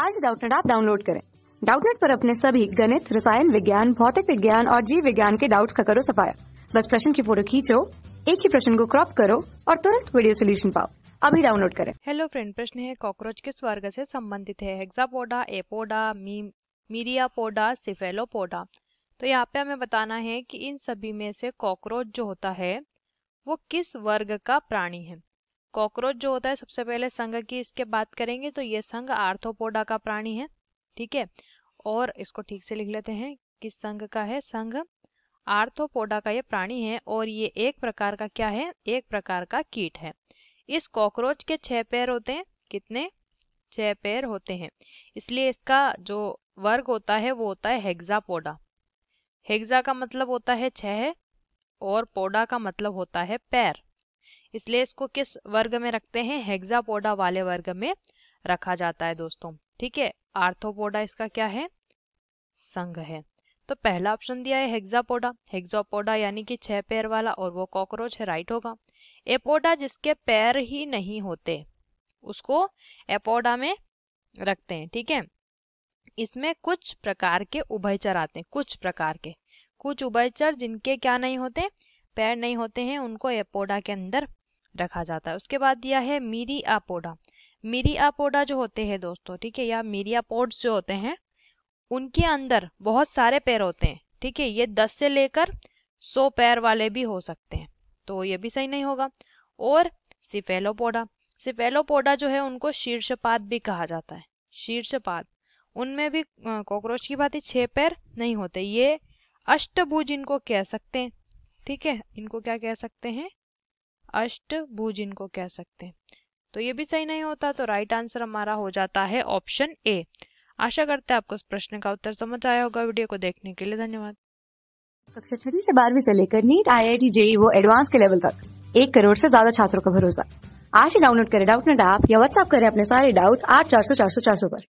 आज डाउटनेट आप डाउनलोड करें डाउटनेट पर अपने सभी गणित रसायन विज्ञान भौतिक विज्ञान और जीव विज्ञान के डाउट्स का करो सफाया बस प्रश्न की फोटो खींचो एक ही प्रश्न को क्रॉप करो और तुरंत वीडियो सोल्यूशन पाओ अभी डाउनलोड करें हेलो फ्रेंड प्रश्न है कॉकरोच किस वर्ग से संबंधित है हेक्सापोडा एपोडा मी, पोडा सिफेलोपोडा तो यहाँ पे हमें बताना है कि इन सभी में से कॉकरोच जो होता है वो किस वर्ग का प्राणी है कॉकरोच जो होता है सबसे पहले संघ की इसके बात करेंगे तो ये संघ आर्थोपोडा का प्राणी है ठीक है और इसको ठीक से लिख लेते हैं किस संघ का है संघ आर्थोपोडा का ये प्राणी है और ये एक प्रकार का क्या है एक प्रकार का कीट है इस कॉकरोच के छह पैर होते हैं कितने छह पैर होते हैं इसलिए इसका जो वर्ग होता है वो होता है पोडा हेग्जा का मतलब होता है छह और पोडा का मतलब होता है पैर इसलिए इसको किस वर्ग में रखते हैं हेक्सापोडा वाले वर्ग में रखा जाता है दोस्तों ठीक है आर्थोपोडा इसका क्या है संघ है तो पहला ऑप्शन दिया है हेक्सापोडा हेक्सापोडा यानी कि छह पैर वाला और वो कॉकरोच है राइट होगा एपोडा जिसके पैर ही नहीं होते उसको एपोडा में रखते हैं ठीक है इसमें कुछ प्रकार के उभयचर आते हैं कुछ प्रकार के कुछ उभयचर जिनके क्या नहीं होते पैर नहीं होते हैं उनको एपोडा के अंदर रखा जाता है उसके बाद दिया है मीरी आपोडा मीरी आपोडा जो होते हैं दोस्तों ठीक है या मीरियापोड्स जो होते हैं उनके अंदर बहुत सारे पैर होते हैं ठीक है ये दस से लेकर सौ पैर वाले भी हो सकते हैं तो ये भी सही नहीं होगा और सिफेलोपोडा सिफेलोपोडा जो है उनको शीर्षपाद भी कहा जाता है शीर्षपाद उनमें भी कॉकरोच की बात छह पैर नहीं होते ये अष्टभुज इनको कह सकते हैं ठीक है इनको क्या कह सकते हैं अष्टभुज इनको कह सकते हैं तो ये भी सही नहीं होता तो राइट आंसर हमारा हो जाता है ऑप्शन ए आशा करते हैं आपको इस प्रश्न का उत्तर समझ आया होगा वीडियो को देखने के लिए धन्यवाद कक्षा छठी से बारहवीं से लेकर NEET I I T JEE वो एडवांस के लेवल तक एक करोड़ से ज्यादा छात्रों का भरोसा आज ही डाउनलोड करें डाउट नेट ऐप या व्हाट्सअप करें अपने सारे डाउट्स आठ चार सौ चार सौ चार सौ पर